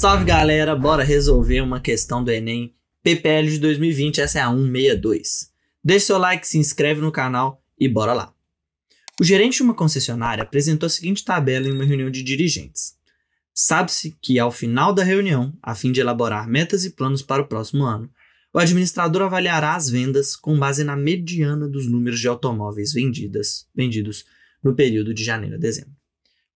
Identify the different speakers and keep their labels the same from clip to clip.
Speaker 1: Salve galera, bora resolver uma questão do Enem PPL de 2020, essa é a 162. Deixe seu like, se inscreve no canal e bora lá. O gerente de uma concessionária apresentou a seguinte tabela em uma reunião de dirigentes. Sabe-se que, ao final da reunião, a fim de elaborar metas e planos para o próximo ano, o administrador avaliará as vendas com base na mediana dos números de automóveis vendidas, vendidos no período de janeiro a dezembro.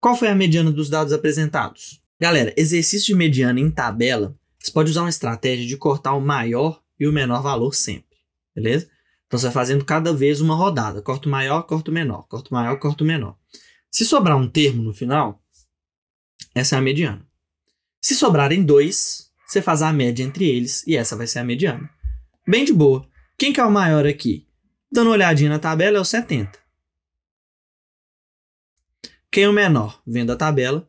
Speaker 1: Qual foi a mediana dos dados apresentados? Galera, exercício de mediana em tabela, você pode usar uma estratégia de cortar o maior e o menor valor sempre, beleza? Então você vai fazendo cada vez uma rodada, corta o maior, corta o menor, corta o maior, corta o menor. Se sobrar um termo no final, essa é a mediana. Se sobrarem dois, você faz a média entre eles e essa vai ser a mediana. Bem de boa. Quem que é o maior aqui? Dando uma olhadinha na tabela, é o 70. Quem é o menor? Vendo a tabela,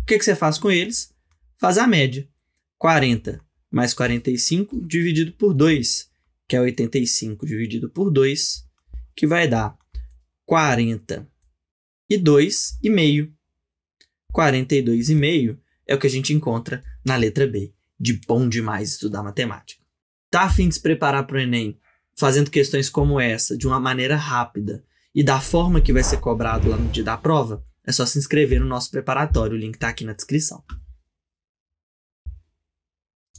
Speaker 1: O que, que você faz com eles? Faz a média. 40 mais 45 dividido por 2, que é 85 dividido por 2, que vai dar 40 e 2 e meio. 42 e meio é o que a gente encontra na letra B, de bom demais estudar matemática. Tá afim de se preparar para o Enem fazendo questões como essa de uma maneira rápida e da forma que vai ser cobrado lá no dia da prova? é só se inscrever no nosso preparatório, o link tá aqui na descrição.